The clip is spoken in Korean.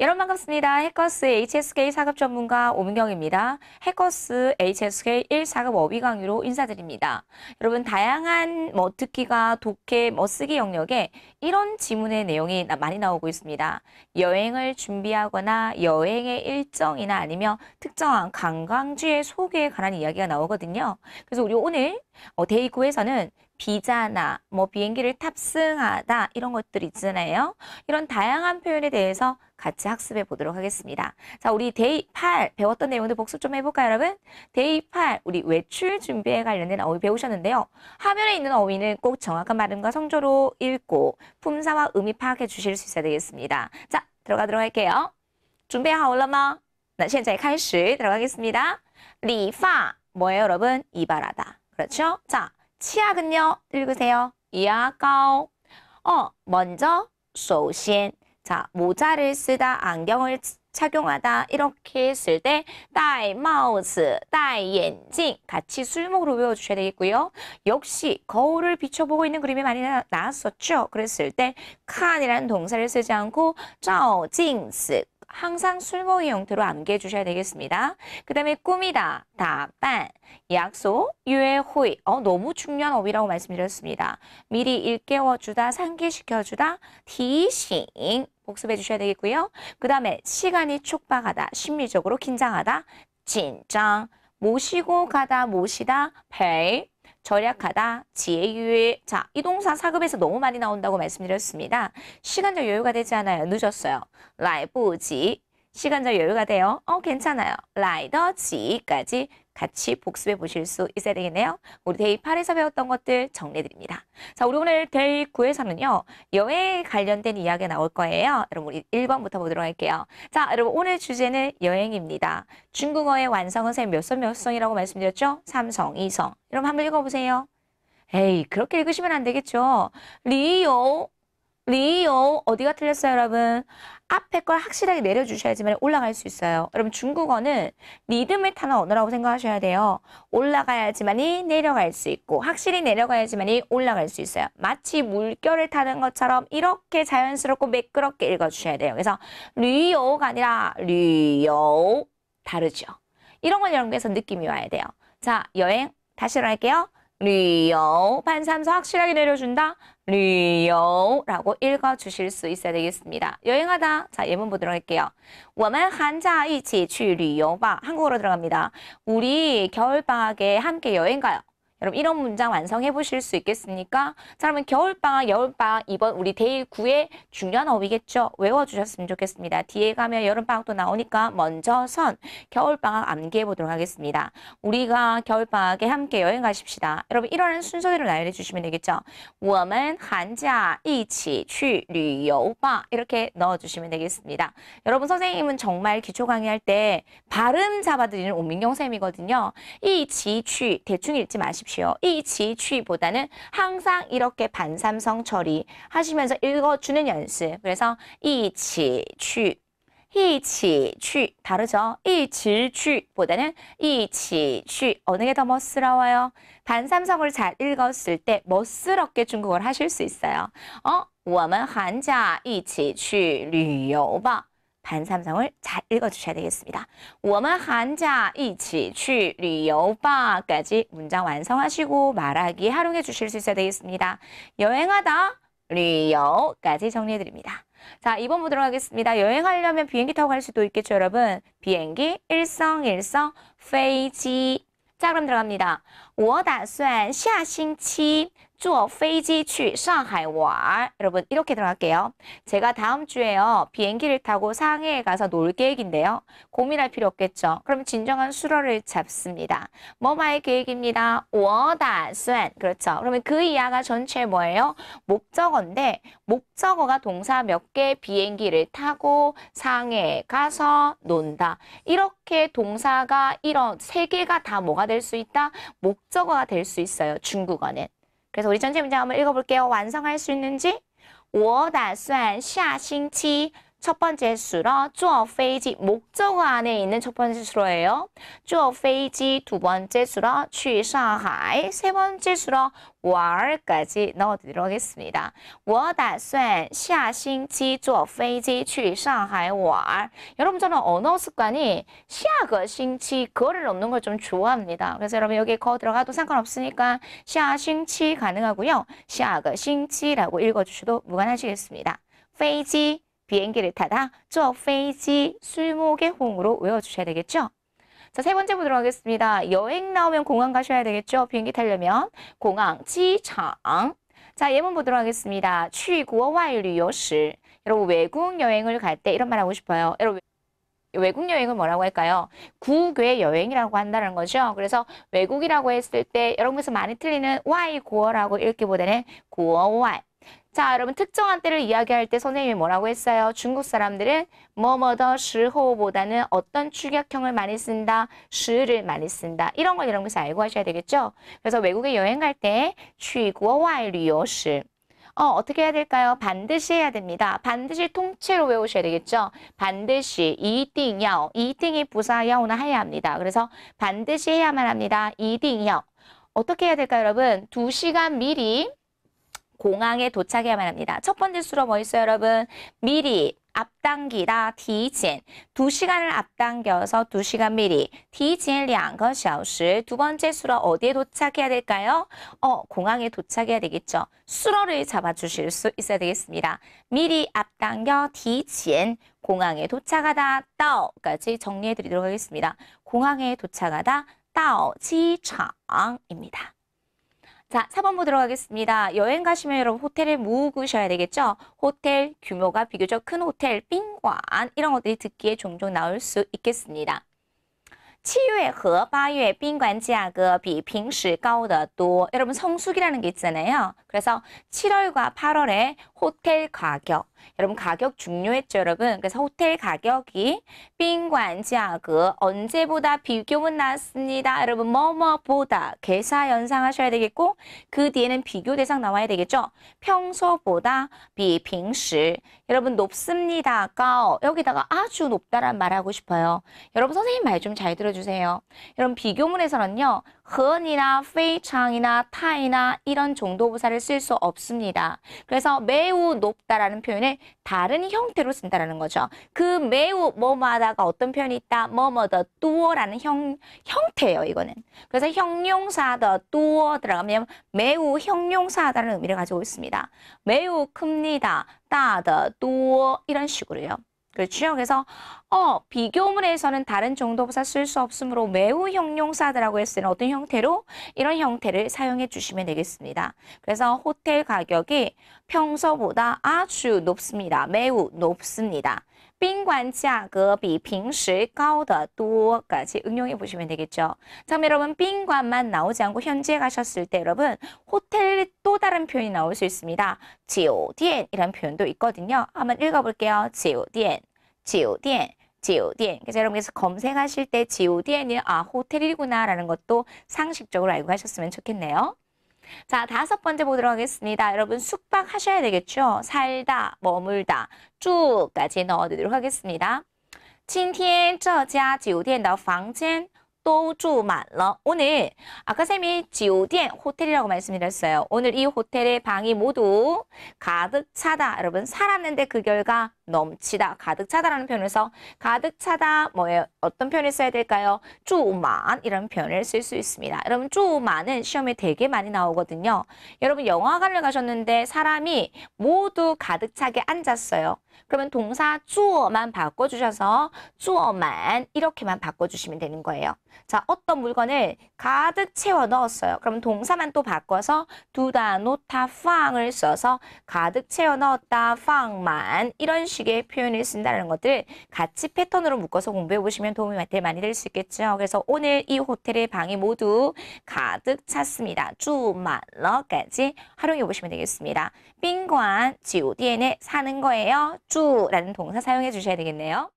여러분 반갑습니다. 해커스 HSK 사급 전문가 오은경입니다. 해커스 HSK 1 사급 어휘 강의로 인사드립니다. 여러분 다양한 뭐 듣기가 독해, 뭐 쓰기 영역에 이런 지문의 내용이 많이 나오고 있습니다. 여행을 준비하거나 여행의 일정이나 아니면 특정한 관광지의 소개에 관한 이야기가 나오거든요. 그래서 우리 오늘 어, 데이 9에서는 비자나 뭐 비행기를 탑승하다 이런 것들 있잖아요. 이런 다양한 표현에 대해서 같이 학습해 보도록 하겠습니다. 자, 우리 데이 8 배웠던 내용들 복습 좀 해볼까요, 여러분? 데이 8 우리 외출 준비에 관련된 어휘 배우셨는데요. 화면에 있는 어휘는 꼭 정확한 발음과 성조로 읽고 품사와 의미 파악해 주실 수 있어야 되겠습니다. 자, 들어가도록 할게요. 준비하올라마? 나 네, 현재 开始 들어가겠습니다. 리파 뭐예요, 여러분? 이발하다. 그렇죠? 자, 치약은요. 읽으세요. 야가오. 어, 먼저 首先. 자, 모자를 쓰다, 안경을 착용하다 이렇게 했을 때戴帽子, 戴眼镜 같이 술목으로 외워주셔야 되겠고요. 역시 거울을 비춰보고 있는 그림이 많이 나, 왔었죠 그랬을 때 칸이라는 동사를 쓰지 않고 照镜子, 항상 술모의 형태로 암기해 주셔야 되겠습니다. 그 다음에 꿈이다, 다반, 약속, 유의 호의. 어, 너무 중요한 업이라고 말씀드렸습니다. 미리 일깨워주다, 상기시켜주다, 디싱. 복습해 주셔야 되겠고요. 그 다음에 시간이 촉박하다, 심리적으로 긴장하다, 진장, 모시고 가다, 모시다, 배, 절약하다, 지혜유예. 자, 이 동사 사급에서 너무 많이 나온다고 말씀드렸습니다. 시간적 여유가 되지 않아요. 늦었어요. 라이부지. 시간적 여유가 돼요. 어, 괜찮아요. 라이더지까지 같이 복습해 보실 수 있어야 되겠네요. 우리 데이 8에서 배웠던 것들 정리해드립니다. 자, 우리 오늘 데이 9에서는요. 여행에 관련된 이야기가 나올 거예요. 여러분, 우리 1번부터 보도록 할게요. 자, 여러분, 오늘 주제는 여행입니다. 중국어의 완성은 쌤몇 성, 몇 성이라고 말씀드렸죠? 3성, 2성. 여러분, 한번 읽어보세요. 에이, 그렇게 읽으시면 안 되겠죠. 리요, 리요 어디가 틀렸어요 여러분? 앞에 걸 확실하게 내려주셔야지만 올라갈 수 있어요. 여러분 중국어는 리듬을 타는 언어라고 생각하셔야 돼요. 올라가야지만이 내려갈 수 있고 확실히 내려가야지만이 올라갈 수 있어요. 마치 물결을 타는 것처럼 이렇게 자연스럽고 매끄럽게 읽어주셔야 돼요. 그래서 리요가 아니라 리요 다르죠. 이런 걸 여러분께서 느낌이 와야 돼요. 자 여행 다시 일어날게요. 리요. 반삼사 확실하게 내려준다. 리요. 라고 읽어주실 수 있어야 되겠습니다. 여행하다. 자, 예문 보도록 할게요. 我们寒假一起去旅游吧. 한국어로 들어갑니다. 우리 겨울방학에 함께 여행 가요. 여러분 이런 문장 완성해 보실 수 있겠습니까? 자, 그러면 겨울방학, 여름방학 이번 우리 대1구의 중요한 어휘겠죠? 외워주셨으면 좋겠습니다. 뒤에 가면 여름방학도 나오니까 먼저 선, 겨울방학 암기해 보도록 하겠습니다. 우리가 겨울방학에 함께 여행 가십시다. 여러분 이러한 순서대로 나열해 주시면 되겠죠? 我们 한자 一起去旅游吧 이렇게 넣어주시면 되겠습니다. 여러분 선생님은 정말 기초 강의할 때 발음 잡아드리는 오민경 쌤이거든요. 一起去 대충 읽지 마십시오. 지어 이치 취보다는 항상 이렇게 반삼성 처리 하시면서 읽어주는 연습. 그래서 이치 취 이치 취 다르죠? 이치 취보다는 이치 취 어느 게 더 멋스러워요? 반삼성을 잘 읽었을 때 멋스럽게 중국어를 하실 수 있어요. 어, 我们寒假一起去旅游吧。 반삼성을 잘 읽어주셔야 되겠습니다. 我们 한자 一起去旅游吧까지 문장 완성하시고 말하기 활용해 주실 수 있어야 되겠습니다. 여행하다, 旅游까지 정리해드립니다. 자, 2번 보도록 하겠습니다. 여행하려면 비행기 타고 갈 수도 있겠죠, 여러분? 비행기, 일성, 일성, 飞机. 자, 그럼 들어갑니다. 我打算下星期 坐飞机去상하이 와 여러분 이렇게 들어갈게요. 제가 다음 주에요. 비행기를 타고 상해에 가서 놀 계획인데요. 고민할 필요 없겠죠. 그럼 진정한 수로를 잡습니다. 뭐마의 계획입니다. 我打算 그렇죠. 그러면 그 이하가 전체 뭐예요? 목적어인데 목적어가 동사 몇 개 비행기를 타고 상해에 가서 논다. 이렇게 동사가 이런 세 개가 다 뭐가 될 수 있다? 목적어가 될 수 있어요. 중국어는. 그래서 우리 전체 문제 한번 읽어볼게요. 완성할 수 있는지? 我打算下星期첫 번째 수로 주어 페이지 목적어 안에 있는 첫 번째 수로예요. 주어 페이지 두 번째 수로 취상하이 세 번째 수로 월까지 넣어드리도록 하겠습니다. 我打算下星期坐飞机去上海玩. 여러분 저는 언어 습관이 下个星期 거를 넣는 걸 좀 좋아합니다. 그래서 여러분 여기 거 들어가도 상관없으니까 下星期 가능하고요. 下个星期라고 읽어주셔도 무관하시겠습니다. 페이 비행기를 타다, 페이지, 술목의 홍으로 외워주셔야 되겠죠? 자, 세 번째 보도록 하겠습니다. 여행 나오면 공항 가셔야 되겠죠? 비행기 타려면 공항, 지창. 자, 예문 보도록 하겠습니다. 취国外旅游时 여러분 외국 여행을 갈 때 이런 말 하고 싶어요. 여러분 외국 여행을 뭐라고 할까요? 국외 여행이라고 한다는 거죠. 그래서 외국이라고 했을 때 여러분께서 많이 틀리는 와이 고어라고 읽기보다는 고어 와이 자, 여러분 특정한 때를 이야기할 때 선생님이 뭐라고 했어요? 중국 사람들은 뭐뭐더 시호보다는 어떤 축약형을 많이 쓴다, 시를 많이 쓴다. 이런 걸 여러분 께서 알고 하셔야 되겠죠? 그래서 외국에 여행 갈때 취국와이 류요시 어, 어떻게 해야 될까요? 반드시 해야 됩니다. 반드시 통째로 외우셔야 되겠죠? 반드시 이띵야오, 이띵이 부사야오나 해야 합니다. 그래서 반드시 해야만 합니다. 이띵야오. 어떻게 해야 될까요, 여러분? 두시간 미리 공항에 도착해야만 합니다. 첫 번째 수로 뭐 있어요, 여러분? 미리 앞당기다, 提前.두 시간을 앞당겨서 두 시간 미리, 디 提前两个小时.두 번째 수로 어디에 도착해야 될까요? 어, 공항에 도착해야 되겠죠. 수로를 잡아주실 수 있어야 되겠습니다. 미리 앞당겨, 提前. 공항에 도착하다, 떠까지 정리해드리도록 하겠습니다. 공항에 도착하다, 떠지창입니다 자, 4번 보도록 하겠습니다 여행 가시면 여러분 호텔을 모으셔야 되겠죠? 호텔 규모가 비교적 큰 호텔, 빙완 이런 것들이 듣기에 종종 나올 수 있겠습니다. 7月和8月 빈관 가격 比平时高得多. 여러분 성수기라는 게 있잖아요. 그래서 7월과 8월에 호텔 가격 여러분 가격 중요했죠, 여러분. 그래서 호텔 가격이 빈관 지하격 언제보다 비교문 나왔습니다. 여러분 뭐뭐보다 개사 연상하셔야 되겠고 그 뒤에는 비교 대상 나와야 되겠죠. 평소보다 비平时 여러분 높습니다. 까오 여기다가 아주 높다란 말하고 싶어요. 여러분 선생님 말 좀 잘 들어주세요. 여러분 비교문에서는요. 헌이나 페이창이나 타이나 이런 정도부사를 쓸 수 없습니다. 그래서 매우 높다라는 표현을 다른 형태로 쓴다라는 거죠. 그 매우 뭐뭐하다가 어떤 표현이 있다, 뭐뭐더 뚜어라는 형, 형태예요, 이거는. 그래서 형용사 더 뚜어 들어가면 매우 형용사하다는 의미를 가지고 있습니다. 매우 큽니다, 따더 뚜어 이런 식으로요. 그렇죠? 그래서 어 비교문에서는 다른 정도부사 쓸 수 없으므로 매우 형용사들라고 했을 때는 어떤 형태로 이런 형태를 사용해 주시면 되겠습니다. 그래서 호텔 가격이 평소보다 아주 높습니다. 매우 높습니다. 宾馆价格比平时高得多.까지 응용해 보시면 되겠죠. 자, 그럼 여러분宾馆만 나오지 않고 현지에 가셨을 때 여러분 호텔 또 다른 표현이 나올 수 있습니다. 酒店이란 표현도 있거든요. 한번 읽어볼게요. 酒店,酒店. 지오디엔. 그래서 여러분께서 검색하실 때 지오디엔이 아 호텔이구나라는 것도 상식적으로 알고 가셨으면 좋겠네요. 자, 다섯 번째 보도록 하겠습니다. 여러분 숙박하셔야 되겠죠? 살다, 머물다, 쭉까지 넣어드리도록 하겠습니다. 今天这家酒店的房间都住满了. 오늘 아까 쌤이 지오디 호텔이라고 말씀드렸어요. 오늘 이 호텔의 방이 모두 가득 차다. 여러분 살았는데 그 결과 넘치다, 가득 차다라는 표현을 써 가득 차다 뭐에 어떤 표현을 써야 될까요? 쪼만 이런 표현을 쓸 수 있습니다. 여러분 쪼만은 시험에 되게 많이 나오거든요. 여러분 영화관을 가셨는데 사람이 모두 가득 차게 앉았어요. 그러면 동사 어만 바꿔주셔서 어만 이렇게만 바꿔주시면 되는 거예요. 자 어떤 물건을 가득 채워 넣었어요. 그럼 동사만 또 바꿔서 두다 노타 팡을 써서 가득 채워 넣었다 팡만 이런 식으로 식의 표현을 쓴다는 것들 같이 패턴으로 묶어서 공부해 보시면 도움이 많이 될 수 있겠죠. 그래서 오늘 이 호텔의 방이 모두 가득 찼습니다. 주말러까지 활용해 보시면 되겠습니다. 빈관, 지오디엔에 사는 거예요. 주라는 동사 사용해 주셔야 되겠네요.